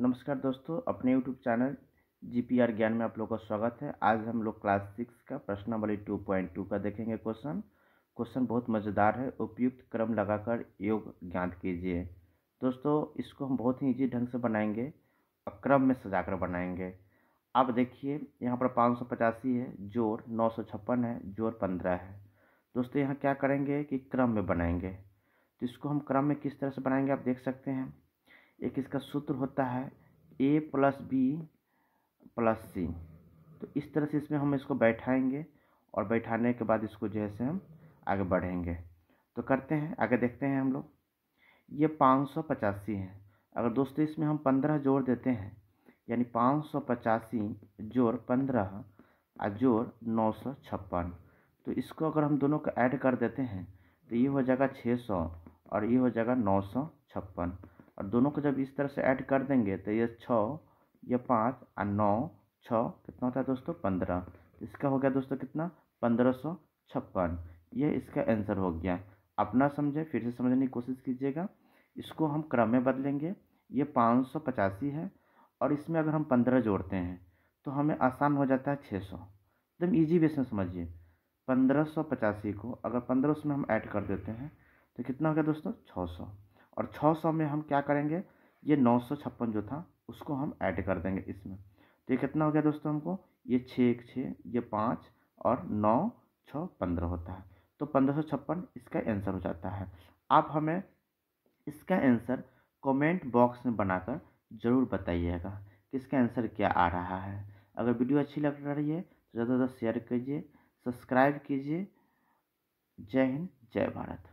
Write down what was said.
नमस्कार दोस्तों अपने YouTube channel G P R Gyan में आप लोगों का स्वागत है आज हम लोग क्लास सिक्स का प्रश्न वाली टू पॉइंट टू का देखेंगे क्वेश्चन क्वेश्चन बहुत मज़ेदार है उपयुक्त क्रम लगाकर योग ज्ञात कीजिए दोस्तों इसको हम बहुत ही ईजी ढंग से बनाएंगे और क्रम में सजा कर बनाएंगे आप देखिए यहाँ पर पाँच सौ पचासी है जोर नौ सौ छप्पन है जोर पंद्रह है दोस्तों यहाँ क्या करेंगे कि क्रम में बनाएंगे तो इसको हम क्रम में किस तरह से बनाएंगे आप देख सकते हैं एक इसका सूत्र होता है A plus B plus C तो इस तरह से इसमें हम इसको बैठाएंगे और बैठाने के बाद इसको जो है हम आगे बढ़ेंगे तो करते हैं आगे देखते हैं हम लोग ये पाँच सौ पचासी है अगर दोस्तों इसमें हम पंद्रह जोड़ देते हैं यानी पाँच सौ पचासी जोड़ पंद्रह और जोड़ नौ सौ छप्पन तो इसको अगर हम दोनों को ऐड कर देते हैं तो ये हो जाएगा छः सौ और ये हो जाएगा नौ सौ छप्पन और दोनों को जब इस तरह से ऐड कर देंगे तो ये छः ये पाँच और नौ छः कितना होता है दोस्तों पंद्रह तो इसका हो गया दोस्तों कितना पंद्रह सौ छप्पन ये इसका आंसर हो गया अपना समझे फिर से समझने की कोशिश कीजिएगा इसको हम क्रम में बदलेंगे ये पाँच सौ पचासी है और इसमें अगर हम पंद्रह जोड़ते हैं तो हमें आसान हो जाता है छः सौ एकदम ईजी वे से समझिए पंद्रह सौ पचासी को अगर पंद्रह सौ में हम ऐड कर देते हैं तो कितना हो गया दोस्तों छः सौ और 600 में हम क्या करेंगे ये नौ जो था उसको हम ऐड कर देंगे इसमें तो ये कितना हो गया दोस्तों हमको ये छः एक छः ये पाँच और नौ छः पंद्रह होता है तो पंद्रह सौ छप्पन इसका आंसर हो जाता है आप हमें इसका आंसर कमेंट बॉक्स में बनाकर ज़रूर बताइएगा कि इसका आंसर क्या आ रहा है अगर वीडियो अच्छी लग रही है तो ज़्यादा से ज़्यादा शेयर कीजिए सब्सक्राइब कीजिए जय हिंद जय भारत